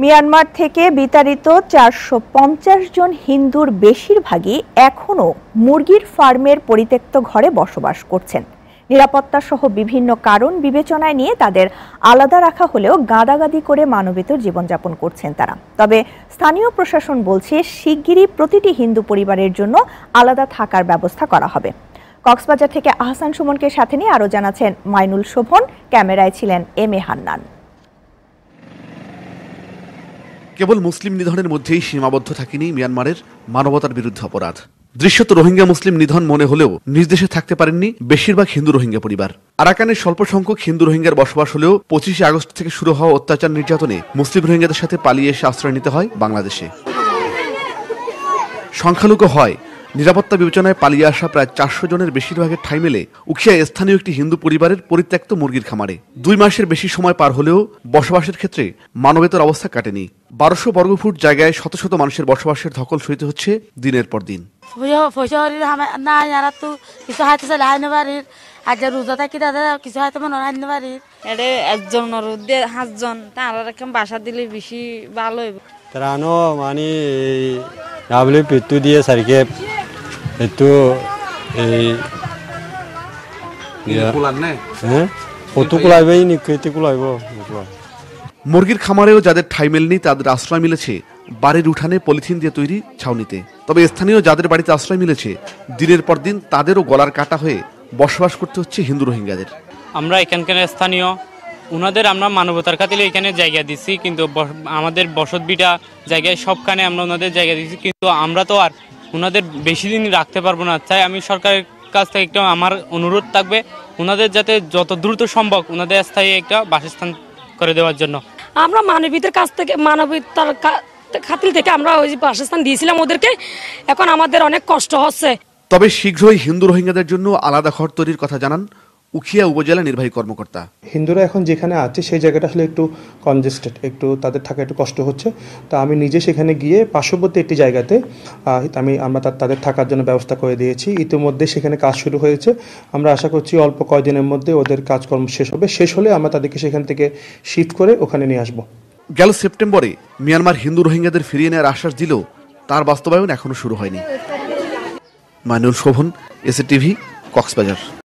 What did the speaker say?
Myanmar থেকে বিতাড়িত চারশো জন হিন্দুর বেশিরভাগই এখনও মুরগির ফার্মের পরিত্যক্ত ঘরে বসবাস করছেন নিরাপত্তা সহ বিভিন্ন কারণ বিবেচনায় নিয়ে তাদের আলাদা রাখা হলেও গাদাগাদি করে মানবেতর জীবনযাপন করছেন তারা তবে স্থানীয় প্রশাসন বলছে শিগগিরই প্রতিটি হিন্দু পরিবারের জন্য আলাদা থাকার ব্যবস্থা করা হবে কক্সবাজার থেকে আহসান সুমনকে সাথে নিয়ে আরও জানাচ্ছেন মাইনুল শোভন ক্যামেরায় ছিলেন এম এ হান্নান কেবল মুসলিম নিধনের মধ্যেই সীমাবদ্ধ থাকেনি মিয়ানমারের মানবতার বিরুদ্ধে অপরাধ দৃশ্যত রোহিঙ্গা মুসলিম নিধন মনে হলেও নিজ দেশে থাকতে পারেননি বেশিরভাগ হিন্দু রোহিঙ্গা পরিবার আরাকানের স্বল্প সংখ্যক হিন্দু রোহিঙ্গার বসবাস হলেও পঁচিশে আগস্ট থেকে শুরু হওয়া অত্যাচার নির্যাতনে মুসলিম রোহিঙ্গাদের সাথে পালিয়ে এসে আশ্রয় নিতে হয় বাংলাদেশে সংখ্যালঘু হয় নিরাপত্তা বিবেচনায় পালিয়ে আসা প্রায় চারশো জনের বেশিরভাগের ঠাই মেলে উখিয়া স্থানীয় একটি হিন্দু পরিবারের পরিত্যক্ত মুরগির খামারে দুই মাসের বেশি সময় পার হলেও বসবাসের ক্ষেত্রে মানবেতর অবস্থা কাটেনি বারোশো বর্গফুট জায়গায় শত শত মানুষের বসবাসের ধকল সইতে হচ্ছে দিনের পর দিন একজন তারা বাসা দিলে বেশি ভালো তারা মানে দিয়ে সারিকে itu eh, মুরগির খামারেও যাদের ঠাই মেলেনি তাদের আশ্রয় মিলেছে বাড়ির উঠানে পলিথিন দিয়ে তৈরি ছাউনিতে তবে স্থানীয় যাদের বাড়িতে আশ্রয় মিলেছে দিনের পর দিন তাদেরও গলার কাটা হয়ে বসবাস করতে হচ্ছে হিন্দু রোহিঙ্গাদের আমরা এখানকার স্থানীয় ওনাদের আমরা মানবতার খাতিরে এখানে জায়গা দিছি কিন্তু আমাদের বসতবিটা জায়গায় সবখানে আমরা ওনাদের জায়গা দিচ্ছি কিন্তু আমরা তো আর ওনাদের বেশি দিন রাখতে পারবো না তাই আমি সরকারের কাছ থেকে একটা আমার অনুরোধ থাকবে ওনাদের যাতে যত দ্রুত সম্ভব ওনাদের স্থায়ী একটা বাসস্থান করে দেওয়ার জন্য আমরা মানবিতের কাছ থেকে মানবিতার খাতিল থেকে আমরা ওই বাসস্থান দিয়েছিলাম ওদেরকে এখন আমাদের অনেক কষ্ট হচ্ছে তবে শীঘ্রই হিন্দু রোহিঙ্গাদের জন্য আলাদা ঘর তৈরির কথা জানান উখিয়া উপজেলা নির্বাহী কর্মকর্তা হিন্দুরা এখন যেখানে আছে সেই জায়গাটা আসলে একটু কনজেস্টেড একটু তাদের থাকা একটু কষ্ট হচ্ছে তা আমি নিজে সেখানে গিয়ে পার্শ্ববর্তী একটি জায়গাতে আমি আমরা তাদের থাকার জন্য ব্যবস্থা করে দিয়েছি ইতিমধ্যে সেখানে কাজ শুরু হয়েছে আমরা আশা করছি অল্প কয়দিনের মধ্যে ওদের কাজকর্ম শেষ হবে শেষ হলে আমরা তাদেরকে সেখান থেকে শিফট করে ওখানে নিয়ে আসব গেল সেপ্টেম্বরে মিয়ানমার হিন্দু রোহিঙ্গাদের ফিরিয়ে নেওয়ার আশ্বাস দিলেও তার বাস্তবায়ন এখনও শুরু হয়নি মানুষ শোভন এসএ টিভি কক্সবাজার